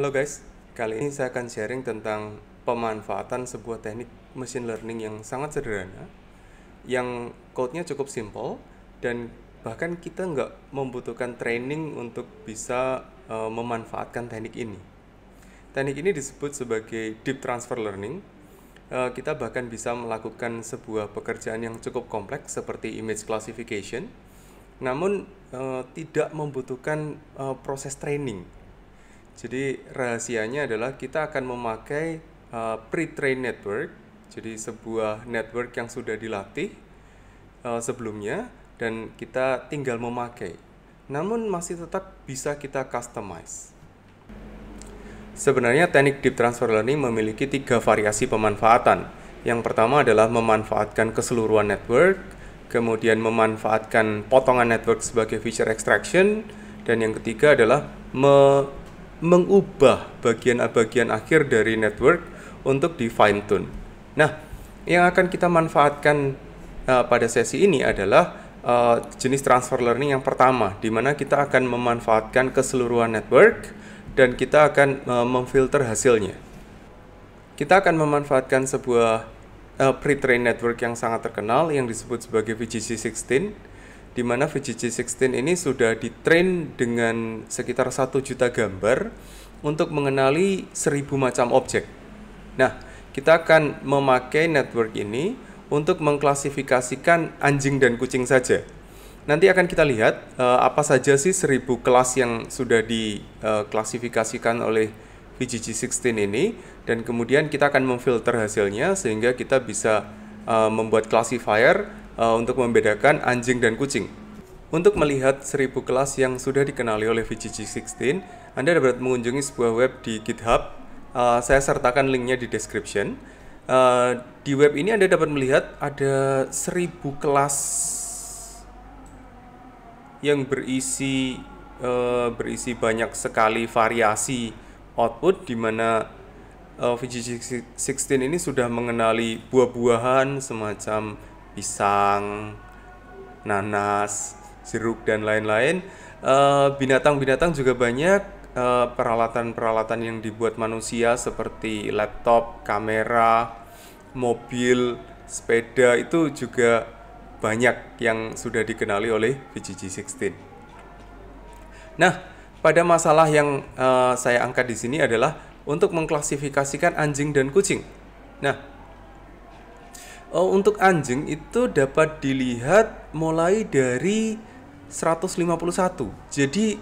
Halo guys, kali ini saya akan sharing tentang pemanfaatan sebuah teknik machine learning yang sangat sederhana, yang code-nya cukup simple, dan bahkan kita nggak membutuhkan training untuk bisa uh, memanfaatkan teknik ini. Teknik ini disebut sebagai deep transfer learning. Uh, kita bahkan bisa melakukan sebuah pekerjaan yang cukup kompleks seperti image classification, namun uh, tidak membutuhkan proses training jadi rahasianya adalah kita akan memakai uh, pre-trained network, jadi sebuah network yang sudah dilatih uh, sebelumnya dan kita tinggal memakai. Namun masih tetap bisa kita customize. Sebenarnya teknik deep transfer learning memiliki tiga variasi pemanfaatan. Yang pertama adalah memanfaatkan keseluruhan network, kemudian memanfaatkan potongan network sebagai feature extraction, dan yang ketiga adalah me mengubah bagian-bagian akhir dari network untuk di fine tune. Nah, yang akan kita manfaatkan uh, pada sesi ini adalah uh, jenis transfer learning yang pertama, di mana kita akan memanfaatkan keseluruhan network dan kita akan uh, memfilter hasilnya. Kita akan memanfaatkan sebuah uh, pre-trained network yang sangat terkenal yang disebut sebagai VGC16 di mana VGG16 ini sudah ditrain dengan sekitar 1 juta gambar untuk mengenali 1000 macam objek. Nah, kita akan memakai network ini untuk mengklasifikasikan anjing dan kucing saja. Nanti akan kita lihat uh, apa saja sih 1000 kelas yang sudah diklasifikasikan eh, uh, oleh VGG16 ini dan kemudian kita akan memfilter hasilnya sehingga kita bisa uh, membuat classifier uh, untuk membedakan anjing dan kucing. Untuk melihat seribu kelas yang sudah dikenali oleh VGG16, Anda dapat mengunjungi sebuah web di GitHub. Uh, saya sertakan linknya di description. Uh, di web ini Anda dapat melihat ada seribu kelas yang berisi uh, berisi banyak sekali variasi output di mana uh, VGG16 ini sudah mengenali buah-buahan semacam pisang, nanas, jeruk dan lain-lain. Eh, binatang-binatang juga banyak eh, peralatan-peralatan yang dibuat manusia seperti laptop, kamera, mobil, sepeda itu juga banyak yang sudah dikenali oleh VGG16. Nah, pada masalah yang uh, saya angkat di sini adalah untuk mengklasifikasikan anjing dan kucing. Nah, oh, untuk anjing itu dapat dilihat mulai dari 151. Jadi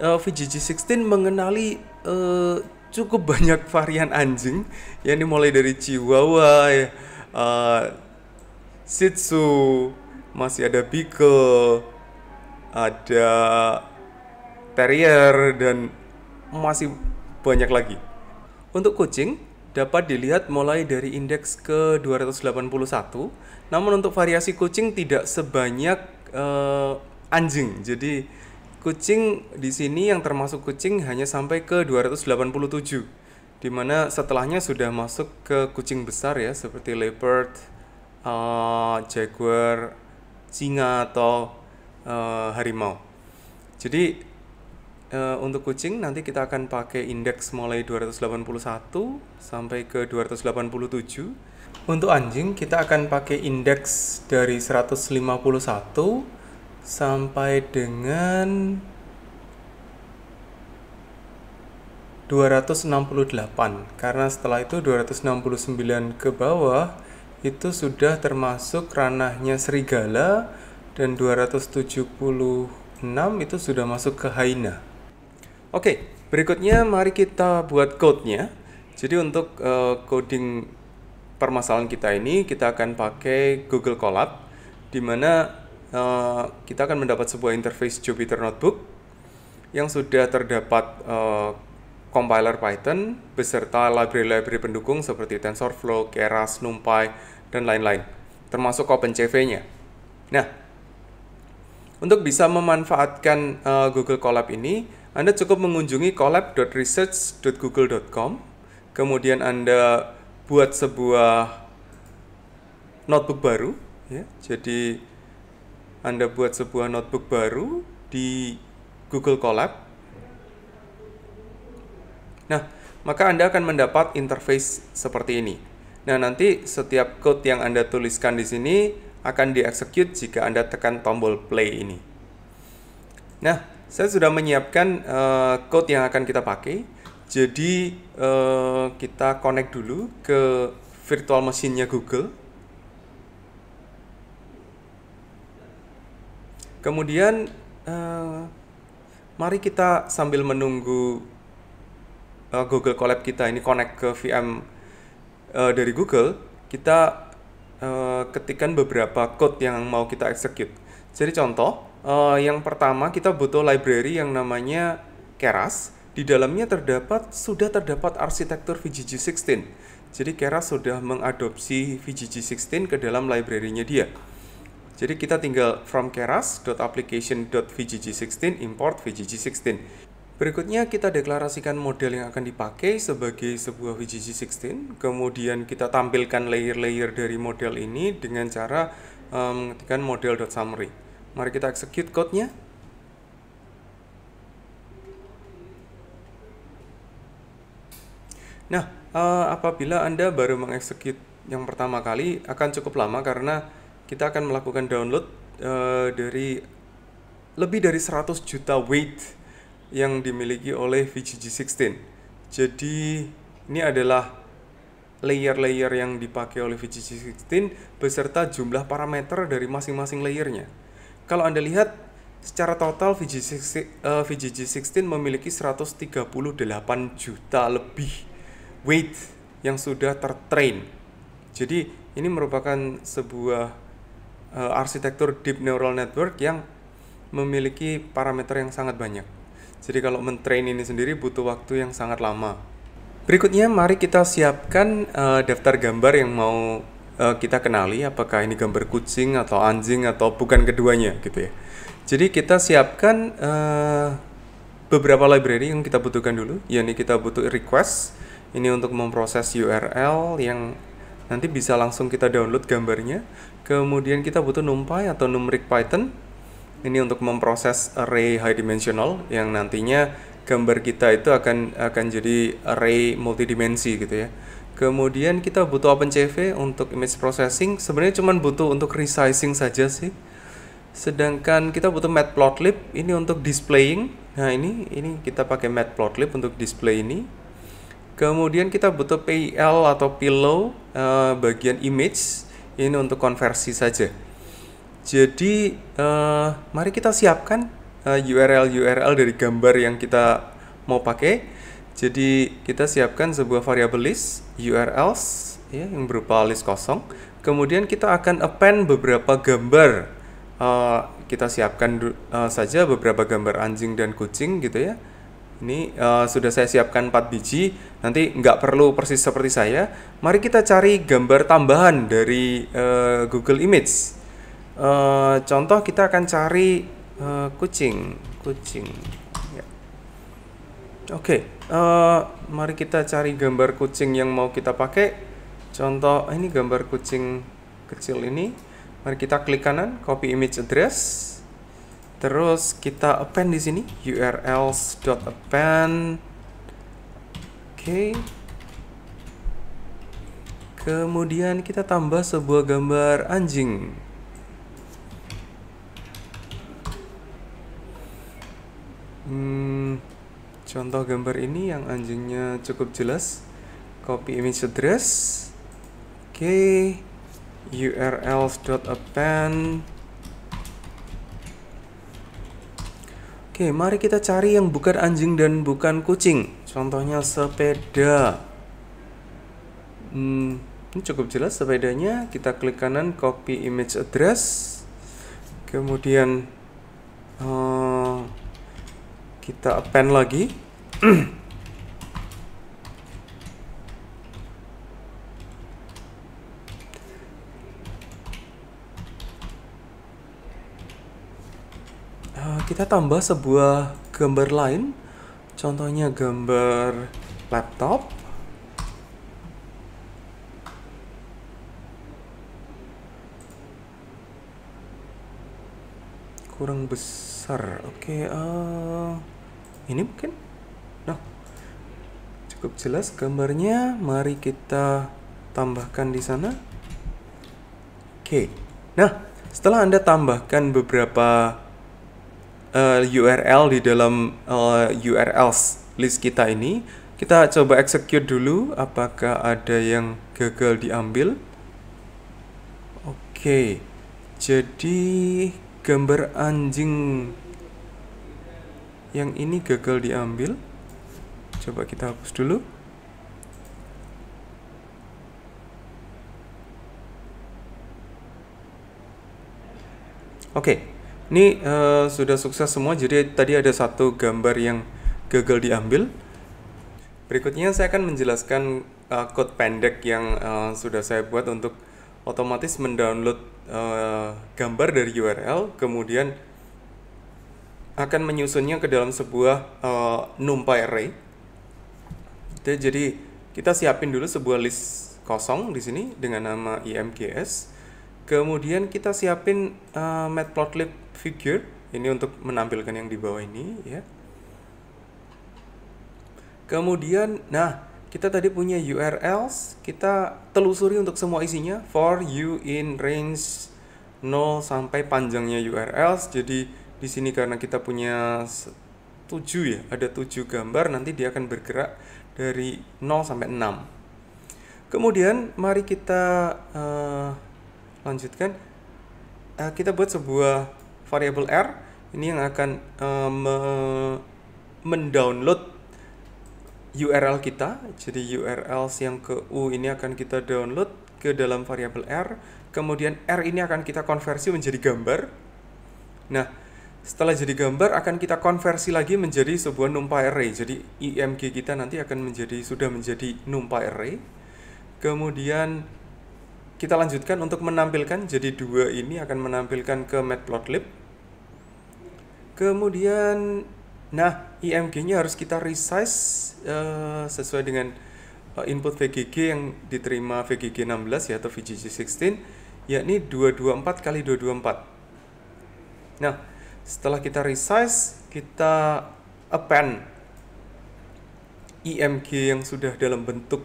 uh, eh, VGG16 mengenali uh, cukup banyak varian anjing yang mulai dari Chihuahua, uh, Shih Tzu, masih ada Beagle, ada Terrier dan masih banyak lagi. Untuk kucing dapat dilihat mulai dari indeks ke 281. Namun untuk variasi kucing tidak sebanyak uh, anjing. Jadi kucing di sini yang termasuk kucing hanya sampai ke 287. Dimana setelahnya sudah masuk ke kucing besar ya seperti leopard, uh, jaguar, singa atau uh, harimau. Jadi Eh, untuk kucing nanti kita akan pakai indeks mulai 281 sampai ke 287. Untuk anjing kita akan pakai indeks dari 151 sampai dengan 268 karena setelah itu 269 ke bawah itu sudah termasuk ranahnya serigala dan 276 itu sudah masuk ke haina. Oke, berikutnya mari kita buat code-nya. Jadi untuk uh, coding permasalahan kita ini, kita akan pakai Google Colab, di mana uh, kita akan mendapat sebuah interface Jupyter Notebook yang sudah terdapat uh, compiler Python beserta library-library pendukung seperti TensorFlow, Keras, NumPy, dan lain-lain, termasuk OpenCV-nya. Nah, untuk bisa memanfaatkan uh, Google Colab ini, anda cukup mengunjungi collab.research.google.com, kemudian Anda buat sebuah notebook baru, ya. Jadi Anda buat sebuah notebook baru di Google Collab. Nah, maka Anda akan mendapat interface seperti ini. Nah, nanti setiap code yang Anda tuliskan di sini akan dieksekut jika Anda tekan tombol play ini. Nah, saya sudah menyiapkan uh, code yang akan kita pakai. Jadi uh, kita connect dulu ke virtual mesinnya Google. Kemudian uh, mari kita sambil menunggu uh, Google Collab kita ini connect ke VM uh, dari Google, kita uh, ketikkan beberapa code yang mau kita execute. Jadi contoh, uh, yang pertama kita butuh library yang namanya Keras. Di dalamnya terdapat sudah terdapat arsitektur VGG16. Jadi Keras sudah mengadopsi VGG16 ke dalam library-nya dia. Jadi kita tinggal from keras.application.vgg16 import vgg16. Berikutnya kita deklarasikan model yang akan dipakai sebagai sebuah VGG16. Kemudian kita tampilkan layer-layer dari model ini dengan cara eh, mengetikkan um, model.summary. Mari kita execute code-nya. Nah, eh, apabila Anda baru mengeksekut yang pertama kali, akan cukup lama karena kita akan melakukan download eh, dari lebih dari 100 juta weight yang dimiliki oleh VGG16. Jadi, ini adalah layer-layer yang dipakai oleh VGG16 beserta jumlah parameter dari masing-masing layernya kalau Anda lihat secara total vg uh, VGG16 memiliki 138 juta lebih weight yang sudah tertrain. Jadi ini merupakan sebuah uh, arsitektur deep neural network yang memiliki parameter yang sangat banyak. Jadi kalau mentrain ini sendiri butuh waktu yang sangat lama. Berikutnya mari kita siapkan uh, daftar gambar yang mau Eh, kita kenali apakah ini gambar kucing atau anjing atau bukan keduanya gitu ya. Jadi kita siapkan uh, beberapa library yang kita butuhkan dulu, yakni kita butuh request ini untuk memproses URL yang nanti bisa langsung kita download gambarnya. Kemudian kita butuh NumPy atau Numeric Python ini untuk memproses array high dimensional yang nantinya gambar kita itu akan akan jadi array multidimensi gitu ya kemudian kita butuh OpenCV untuk image processing sebenarnya cuma butuh untuk resizing saja sih sedangkan kita butuh matplotlib ini untuk displaying nah ini ini kita pakai matplotlib untuk display ini kemudian kita butuh PL atau pillow uh, bagian image ini untuk konversi saja jadi uh, mari kita siapkan uh, eh, URL URL dari gambar yang kita mau pakai jadi kita siapkan sebuah variabel list URLs ya yang berupa list kosong. Kemudian kita akan append beberapa gambar. Uh, kita siapkan uh, saja beberapa gambar anjing dan kucing gitu ya. Ini uh, sudah saya siapkan 4 biji. Nanti nggak perlu persis seperti saya. Mari kita cari gambar tambahan dari uh, Google Image. Uh, contoh kita akan cari uh, kucing, kucing. Oke, okay, uh, eh, mari kita cari gambar kucing yang mau kita pakai. Contoh, eh, ini gambar kucing kecil ini. Mari kita klik kanan, copy image address. Terus kita append di sini, urls.append. Oke. Okay. Kemudian kita tambah sebuah gambar anjing. Hmm, contoh gambar ini yang anjingnya cukup jelas copy image address oke okay. urls.append oke mari kita cari yang bukan anjing dan bukan kucing contohnya sepeda hmm, ini cukup jelas sepedanya kita klik kanan copy image address kemudian uh, kita append lagi eh, kita tambah sebuah gambar lain contohnya gambar laptop kurang besar besar. Oke, okay, uh, eh, ini mungkin. Nah, cukup jelas gambarnya. Mari kita tambahkan di sana. Oke. Okay. Nah, setelah Anda tambahkan beberapa uh, eh, URL di dalam uh, eh, URLs list kita ini, kita coba execute dulu apakah ada yang gagal diambil. Oke. Okay. Jadi gambar anjing yang ini gagal diambil coba kita hapus dulu Oke, okay. ini uh, sudah sukses semua. Jadi tadi ada satu gambar yang gagal diambil. Berikutnya saya akan menjelaskan uh, eh, code pendek yang uh, sudah saya buat untuk otomatis mendownload Eh, gambar dari URL, kemudian akan menyusunnya ke dalam sebuah uh, numpy array. Jadi kita siapin dulu sebuah list kosong di sini dengan nama imgs. Kemudian kita siapin uh, matplotlib figure ini untuk menampilkan yang di bawah ini ya. Kemudian nah kita tadi punya URLs, kita telusuri untuk semua isinya for you in range 0 sampai panjangnya URLs. Jadi di sini karena kita punya 7 ya, ada 7 gambar nanti dia akan bergerak dari 0 sampai 6. Kemudian mari kita uh, lanjutkan uh, kita buat sebuah variabel R ini yang akan uh, me mendownload URL kita. Jadi URL yang ke U ini akan kita download ke dalam variabel R. Kemudian R ini akan kita konversi menjadi gambar. Nah, setelah jadi gambar akan kita konversi lagi menjadi sebuah numpy array. Jadi IMG kita nanti akan menjadi sudah menjadi numpy array. Kemudian kita lanjutkan untuk menampilkan jadi dua ini akan menampilkan ke matplotlib. Kemudian Nah, IMG-nya harus kita resize uh, sesuai dengan uh, input VGG yang diterima VGG 16 ya atau VGG 16 yakni 224 kali 224. Nah, setelah kita resize, kita append IMG yang sudah dalam bentuk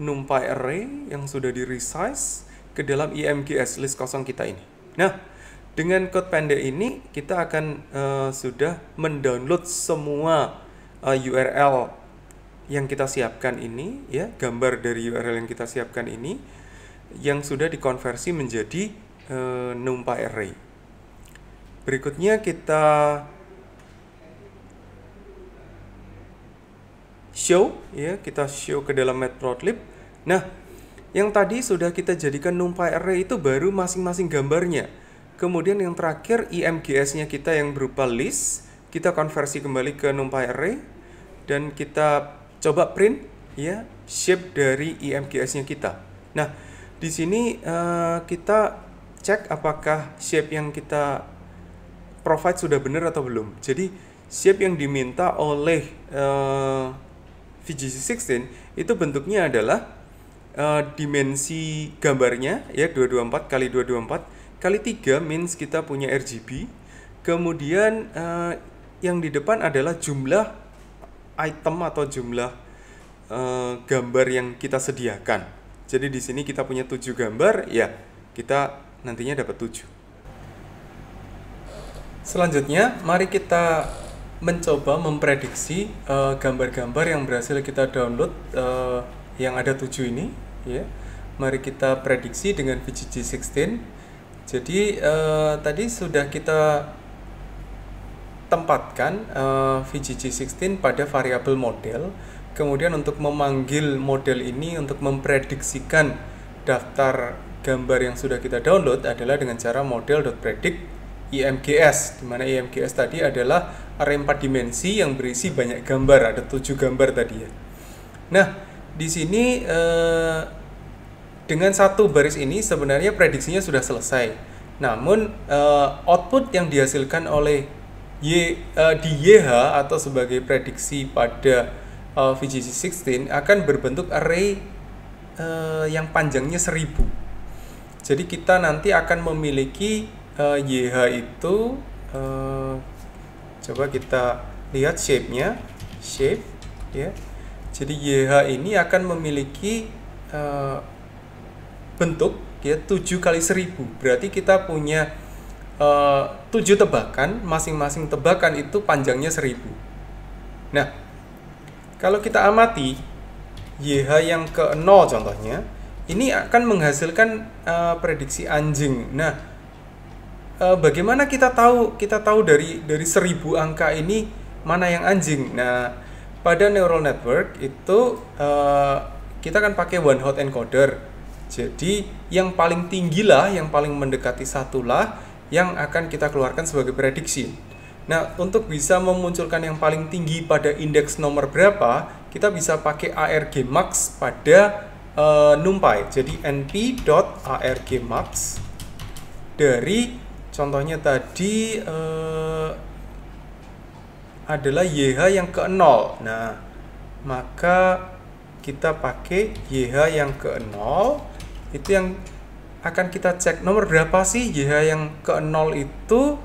numpy array yang sudah di resize ke dalam IMGS list kosong kita ini. Nah, dengan code pendek ini kita akan uh, sudah mendownload semua uh, eh, URL yang kita siapkan ini ya, gambar dari URL yang kita siapkan ini yang sudah dikonversi menjadi uh, array. Berikutnya kita show ya, kita show ke dalam matplotlib. Nah, yang tadi sudah kita jadikan numpa array itu baru masing-masing gambarnya Kemudian yang terakhir IMGS-nya kita yang berupa list, kita konversi kembali ke NumPy array dan kita coba print ya shape dari IMGS-nya kita. Nah, di sini uh, kita cek apakah shape yang kita provide sudah benar atau belum. Jadi shape yang diminta oleh uh, eh, VGC16 itu bentuknya adalah uh, dimensi gambarnya ya 224 kali 224 kali 3 means kita punya RGB kemudian uh, yang di depan adalah jumlah item atau jumlah uh, gambar yang kita sediakan jadi di sini kita punya 7 gambar ya kita nantinya dapat 7 selanjutnya mari kita mencoba memprediksi eh, gambar-gambar uh, yang berhasil kita download uh, yang ada 7 ini ya mari kita prediksi dengan VGG16 jadi uh, tadi sudah kita tempatkan uh, eh, VGG16 pada variabel model, kemudian untuk memanggil model ini untuk memprediksikan daftar gambar yang sudah kita download adalah dengan cara model.predict IMGS, di mana IMGS tadi adalah array 4 dimensi yang berisi banyak gambar, ada 7 gambar tadi ya. Nah, di sini uh, dengan satu baris ini sebenarnya prediksinya sudah selesai. Namun uh, output yang dihasilkan oleh Y uh, di YH atau sebagai prediksi pada uh, eh, VGC16 akan berbentuk array uh, yang panjangnya 1000. Jadi kita nanti akan memiliki uh, YH itu uh, coba kita lihat shape-nya, shape ya. Jadi YH ini akan memiliki uh, bentuk ya 7 kali 1000 berarti kita punya eh, uh, 7 tebakan masing-masing tebakan itu panjangnya 1000 nah kalau kita amati YH yang ke 0 contohnya ini akan menghasilkan uh, prediksi anjing nah eh, bagaimana kita tahu kita tahu dari dari 1000 angka ini mana yang anjing nah pada neural network itu uh, kita akan pakai one hot encoder jadi yang paling tinggilah, yang paling mendekati satulah yang akan kita keluarkan sebagai prediksi. Nah, untuk bisa memunculkan yang paling tinggi pada indeks nomor berapa, kita bisa pakai ARG max pada e, NumPy. Jadi np.arg max dari contohnya tadi e, adalah YH yang ke 0. Nah, maka kita pakai YH yang ke 0 itu yang akan kita cek nomor berapa sih YH yang ke 0 itu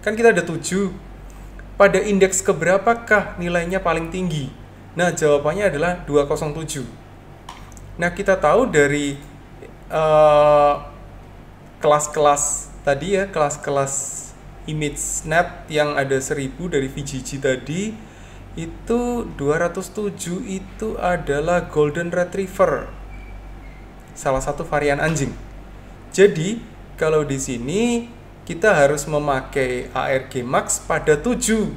kan kita ada tujuh. pada indeks keberapakah nilainya paling tinggi nah jawabannya adalah 207 nah kita tahu dari eh, kelas-kelas uh, tadi ya kelas-kelas image snap yang ada 1000 dari VGG tadi itu 207 itu adalah golden retriever salah satu varian anjing. Jadi, kalau di sini kita harus memakai ARG max pada 7.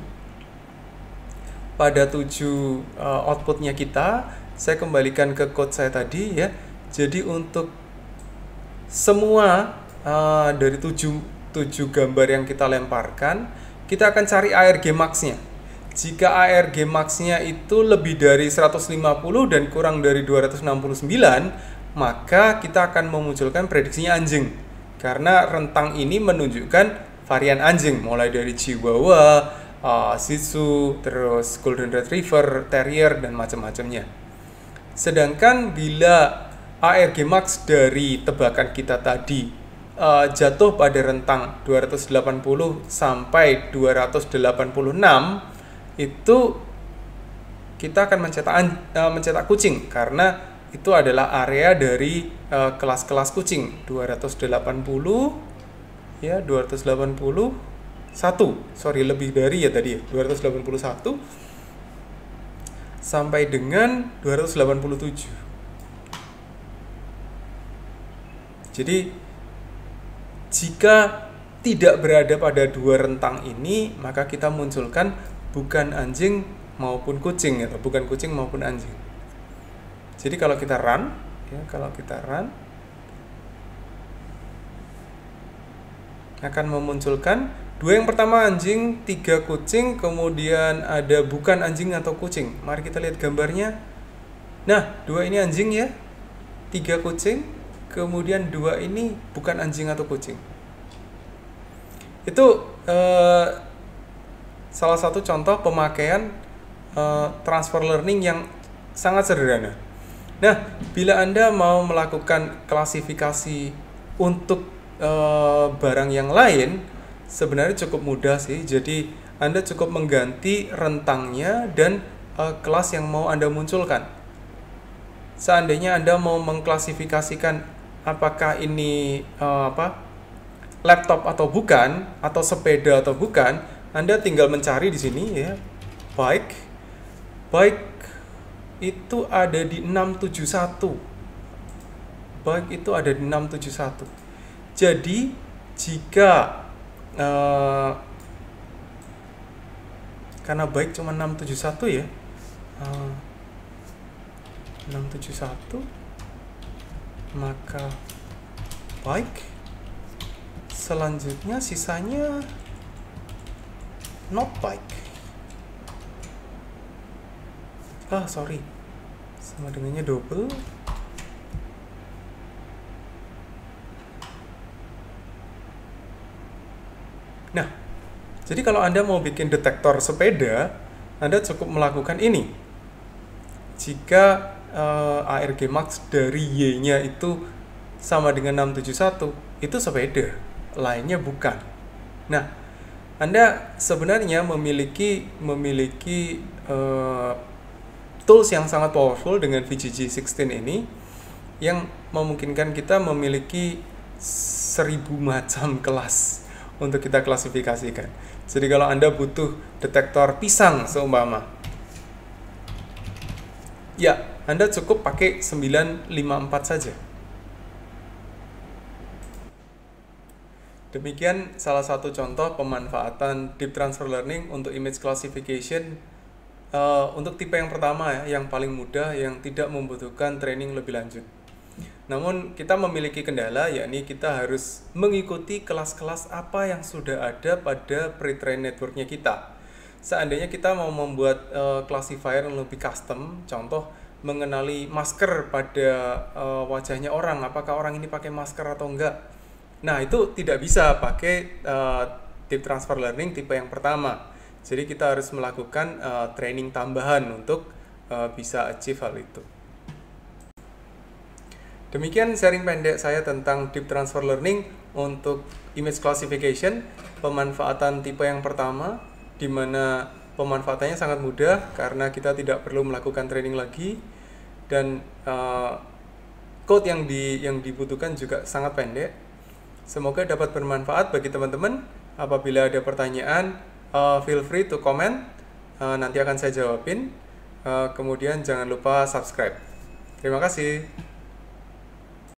Pada 7 eh, outputnya kita, saya kembalikan ke code saya tadi ya. Jadi untuk semua eh, dari 7 7 gambar yang kita lemparkan, kita akan cari ARG max-nya. Jika ARG max-nya itu lebih dari 150 dan kurang dari 269, maka kita akan memunculkan prediksinya anjing karena rentang ini menunjukkan varian anjing mulai dari Chihuahua, uh, Shih terus Golden Retriever, Terrier dan macam-macamnya. Sedangkan bila ARG max dari tebakan kita tadi uh, jatuh pada rentang 280 sampai 286 itu kita akan mencetak uh, mencetak kucing karena itu adalah area dari eh, kelas-kelas uh, kucing 280 ya 281 sorry lebih dari ya tadi ya 281 sampai dengan 287 Jadi jika tidak berada pada dua rentang ini, maka kita munculkan bukan anjing maupun kucing ya bukan kucing maupun anjing. Jadi kalau kita run, ya kalau kita run akan memunculkan dua yang pertama anjing, tiga kucing, kemudian ada bukan anjing atau kucing. Mari kita lihat gambarnya. Nah, dua ini anjing ya, tiga kucing, kemudian dua ini bukan anjing atau kucing. Itu eh, salah satu contoh pemakaian eh, transfer learning yang sangat sederhana. Nah, bila Anda mau melakukan klasifikasi untuk e, barang yang lain, sebenarnya cukup mudah sih. Jadi, Anda cukup mengganti rentangnya dan e, kelas yang mau Anda munculkan. Seandainya Anda mau mengklasifikasikan apakah ini e, apa laptop atau bukan atau sepeda atau bukan, Anda tinggal mencari di sini ya, bike, bike itu ada di 671 Baik itu ada di 671 jadi jika uh, karena baik cuma 671 ya eh, uh, 671 maka baik selanjutnya sisanya not baik ah sorry sama dengannya double nah jadi kalau anda mau bikin detektor sepeda anda cukup melakukan ini jika uh, eh, ARG max dari Y nya itu sama dengan 671 itu sepeda lainnya bukan nah anda sebenarnya memiliki memiliki uh, tools yang sangat powerful dengan VGG16 ini yang memungkinkan kita memiliki seribu macam kelas untuk kita klasifikasikan. Jadi kalau Anda butuh detektor pisang seumpama, ya Anda cukup pakai 954 saja. Demikian salah satu contoh pemanfaatan Deep Transfer Learning untuk image classification uh, untuk tipe yang pertama ya, yang paling mudah yang tidak membutuhkan training lebih lanjut. Namun kita memiliki kendala yakni kita harus mengikuti kelas-kelas apa yang sudah ada pada pre-train networknya kita. Seandainya kita mau membuat uh, classifier yang lebih custom, contoh mengenali masker pada uh, wajahnya orang, apakah orang ini pakai masker atau enggak. Nah, itu tidak bisa pakai uh, deep transfer learning tipe yang pertama jadi kita harus melakukan uh, training tambahan untuk uh, bisa achieve hal itu. Demikian sharing pendek saya tentang deep transfer learning untuk image classification, pemanfaatan tipe yang pertama, di mana pemanfaatannya sangat mudah karena kita tidak perlu melakukan training lagi dan uh, code yang di yang dibutuhkan juga sangat pendek. Semoga dapat bermanfaat bagi teman-teman. Apabila ada pertanyaan, uh, feel free to comment. Uh, nanti akan saya jawabin. Uh, kemudian jangan lupa subscribe. Terima kasih.